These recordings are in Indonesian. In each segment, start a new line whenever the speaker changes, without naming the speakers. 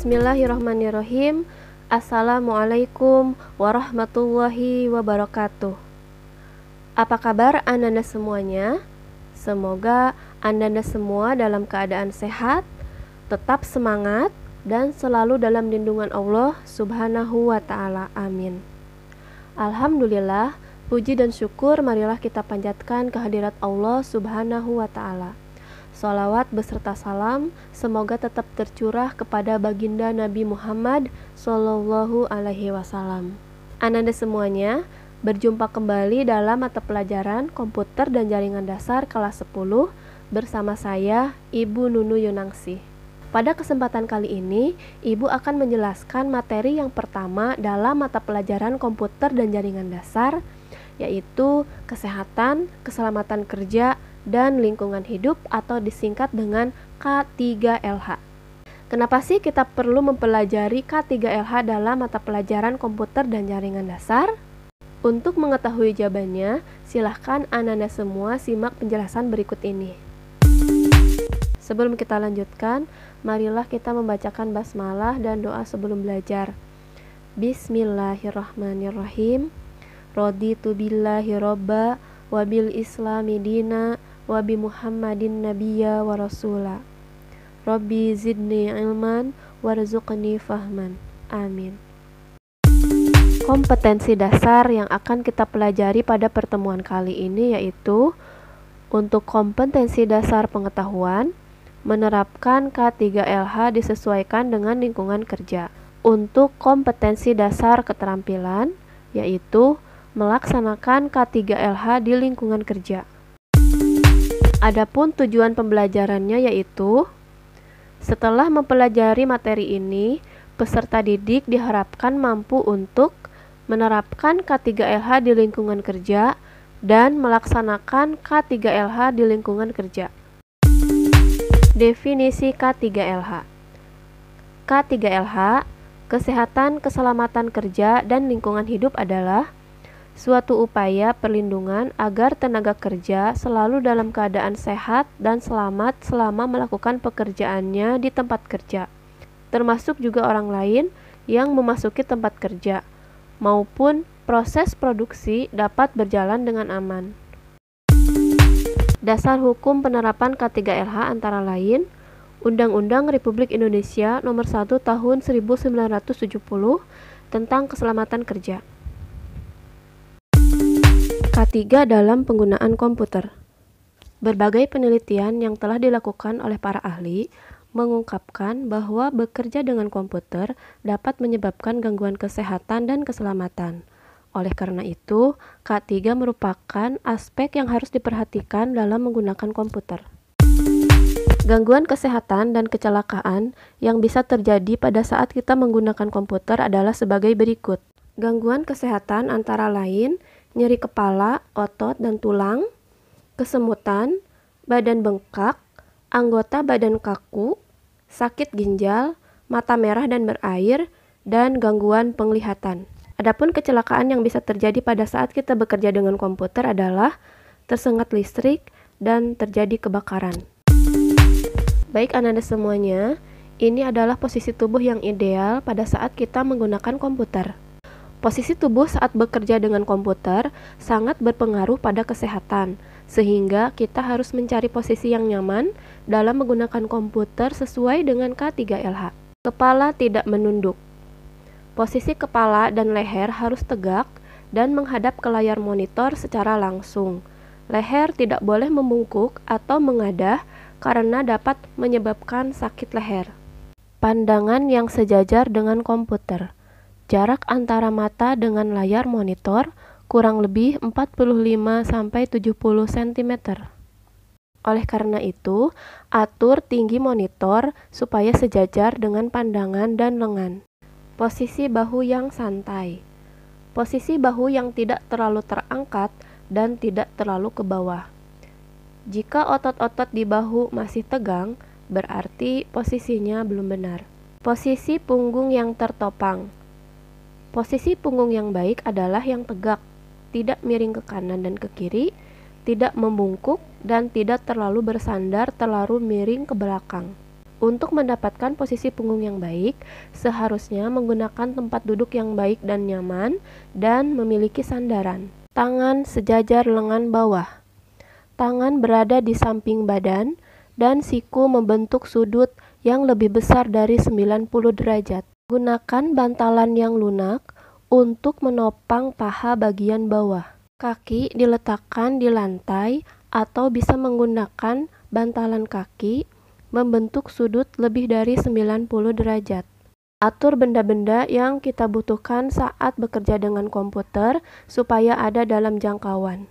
Bismillahirrahmanirrahim. Assalamualaikum warahmatullahi wabarakatuh. Apa kabar anda semuanya? Semoga anda semua dalam keadaan sehat, tetap semangat, dan selalu dalam lindungan Allah Subhanahu wa Ta'ala. Amin. Alhamdulillah, puji dan syukur marilah kita panjatkan kehadirat Allah Subhanahu wa Ta'ala Salawat beserta salam semoga tetap tercurah kepada baginda Nabi Muhammad Sallallahu Alaihi Wasallam. Ananda semuanya, berjumpa kembali dalam mata pelajaran komputer dan jaringan dasar kelas 10 bersama saya, Ibu Nunu Yunangsi. Pada kesempatan kali ini, Ibu akan menjelaskan materi yang pertama dalam mata pelajaran komputer dan jaringan dasar, yaitu kesehatan, keselamatan kerja, dan lingkungan hidup atau disingkat dengan K3LH. Kenapa sih kita perlu mempelajari K3LH dalam mata pelajaran komputer dan jaringan dasar? Untuk mengetahui jawabannya, silahkan Ananda semua simak penjelasan berikut ini. Sebelum kita lanjutkan, marilah kita membacakan basmalah dan doa sebelum belajar. Bismillahirrahmanirrahim. Roditu billahi robba wabil islami dina wa bi Muhammadin nabiyya wa rasula. Rabbi zidni ilman warzuqni fahman. Amin. Kompetensi dasar yang akan kita pelajari pada pertemuan kali ini yaitu untuk kompetensi dasar pengetahuan, menerapkan K3LH disesuaikan dengan lingkungan kerja. Untuk kompetensi dasar keterampilan, yaitu melaksanakan K3LH di lingkungan kerja. Adapun tujuan pembelajarannya yaitu setelah mempelajari materi ini, peserta didik diharapkan mampu untuk menerapkan K3LH di lingkungan kerja dan melaksanakan K3LH di lingkungan kerja. Definisi K3LH K3LH, kesehatan, keselamatan kerja, dan lingkungan hidup adalah suatu upaya perlindungan agar tenaga kerja selalu dalam keadaan sehat dan selamat selama melakukan pekerjaannya di tempat kerja, termasuk juga orang lain yang memasuki tempat kerja, maupun proses produksi dapat berjalan dengan aman. Dasar hukum penerapan K3LH antara lain Undang-Undang Republik Indonesia Nomor 1 Tahun 1970 tentang Keselamatan Kerja. Ketiga dalam penggunaan komputer. Berbagai penelitian yang telah dilakukan oleh para ahli mengungkapkan bahwa bekerja dengan komputer dapat menyebabkan gangguan kesehatan dan keselamatan. Oleh karena itu, K3 merupakan aspek yang harus diperhatikan dalam menggunakan komputer. Gangguan kesehatan dan kecelakaan yang bisa terjadi pada saat kita menggunakan komputer adalah sebagai berikut. Gangguan kesehatan antara lain nyeri kepala, otot dan tulang, kesemutan, badan bengkak, anggota badan kaku, sakit ginjal, mata merah dan berair, dan gangguan penglihatan. Adapun kecelakaan yang bisa terjadi pada saat kita bekerja dengan komputer adalah tersengat listrik dan terjadi kebakaran. Baik Ananda semuanya, ini adalah posisi tubuh yang ideal pada saat kita menggunakan komputer. Posisi tubuh saat bekerja dengan komputer sangat berpengaruh pada kesehatan, sehingga kita harus mencari posisi yang nyaman dalam menggunakan komputer sesuai dengan K3LH. Kepala tidak menunduk. Posisi kepala dan leher harus tegak dan menghadap ke layar monitor secara langsung. Leher tidak boleh membungkuk atau mengadah karena dapat menyebabkan sakit leher. Pandangan yang sejajar dengan komputer. Jarak antara mata dengan layar monitor kurang lebih 45 70 cm. Oleh karena itu, atur tinggi monitor supaya sejajar dengan pandangan dan lengan. Posisi bahu yang santai. Posisi bahu yang tidak terlalu terangkat dan tidak terlalu ke bawah. Jika otot-otot di bahu masih tegang, berarti posisinya belum benar. Posisi punggung yang tertopang. Posisi punggung yang baik adalah yang tegak, tidak miring ke kanan dan ke kiri, tidak membungkuk, dan tidak terlalu bersandar, terlalu miring ke belakang. Untuk mendapatkan posisi punggung yang baik, seharusnya menggunakan tempat duduk yang baik dan nyaman, dan memiliki sandaran. Tangan sejajar lengan bawah, tangan berada di samping badan, dan siku membentuk sudut yang lebih besar dari 90 derajat. Gunakan bantalan yang lunak untuk menopang paha bagian bawah. Kaki diletakkan di lantai atau bisa menggunakan bantalan kaki membentuk sudut lebih dari 90 derajat. Atur benda-benda yang kita butuhkan saat bekerja dengan komputer supaya ada dalam jangkauan.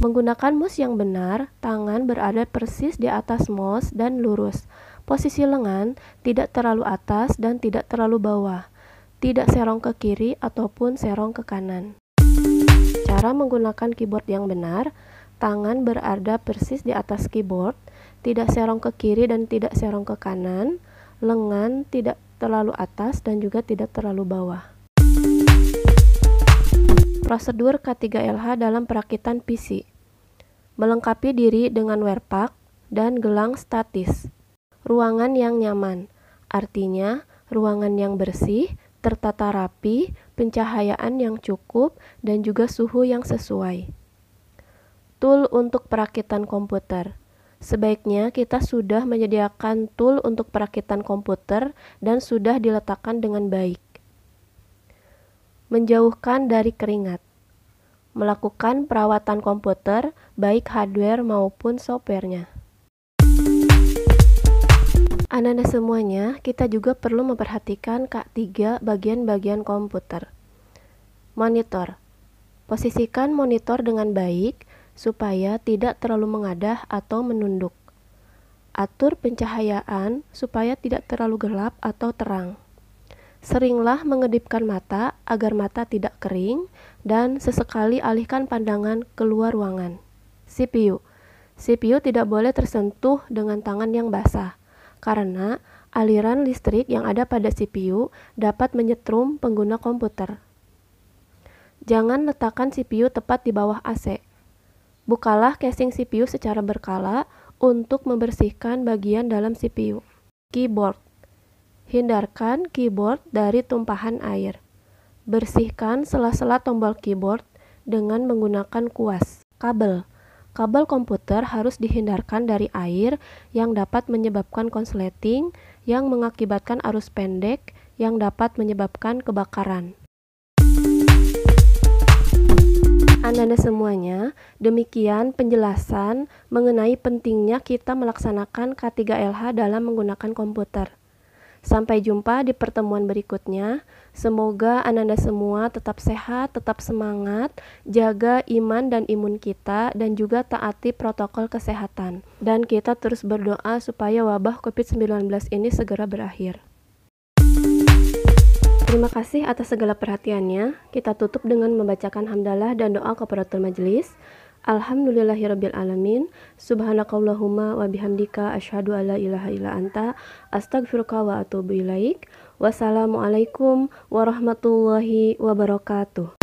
Menggunakan mouse yang benar, tangan berada persis di atas mouse dan lurus. Posisi lengan tidak terlalu atas dan tidak terlalu bawah, tidak serong ke kiri ataupun serong ke kanan. Cara menggunakan keyboard yang benar, tangan berada persis di atas keyboard, tidak serong ke kiri dan tidak serong ke kanan, lengan tidak terlalu atas dan juga tidak terlalu bawah. Prosedur K3LH dalam perakitan PC Melengkapi diri dengan wearpack dan gelang statis ruangan yang nyaman. Artinya, ruangan yang bersih, tertata rapi, pencahayaan yang cukup, dan juga suhu yang sesuai. Tool untuk perakitan komputer. Sebaiknya kita sudah menyediakan tool untuk perakitan komputer dan sudah diletakkan dengan baik. Menjauhkan dari keringat melakukan perawatan komputer, baik hardware maupun softwarenya. Anda semuanya, kita juga perlu memperhatikan K3 bagian-bagian komputer. Monitor. Posisikan monitor dengan baik supaya tidak terlalu mengadah atau menunduk. Atur pencahayaan supaya tidak terlalu gelap atau terang. Seringlah mengedipkan mata agar mata tidak kering dan sesekali alihkan pandangan keluar ruangan. CPU. CPU tidak boleh tersentuh dengan tangan yang basah karena aliran listrik yang ada pada CPU dapat menyetrum pengguna komputer. Jangan letakkan CPU tepat di bawah AC. Bukalah casing CPU secara berkala untuk membersihkan bagian dalam CPU. Keyboard. Hindarkan keyboard dari tumpahan air. Bersihkan sela-sela tombol keyboard dengan menggunakan kuas. Kabel. Kabel komputer harus dihindarkan dari air yang dapat menyebabkan konsleting yang mengakibatkan arus pendek yang dapat menyebabkan kebakaran. Anda semuanya, demikian penjelasan mengenai pentingnya kita melaksanakan K3LH dalam menggunakan komputer. Sampai jumpa di pertemuan berikutnya. Semoga Ananda semua tetap sehat, tetap semangat, jaga iman dan imun kita, dan juga taati protokol kesehatan. Dan kita terus berdoa supaya wabah COVID-19 ini segera berakhir. Terima kasih atas segala perhatiannya. Kita tutup dengan membacakan hamdalah dan doa kepadatul majelis. Alhamdulillahirabbil alamin. Subhanakallahumma wa bihamdika asyhadu ilaha illa anta astaghfiruka wa atubu ilaik. Wassalamualaikum warahmatullahi wabarakatuh.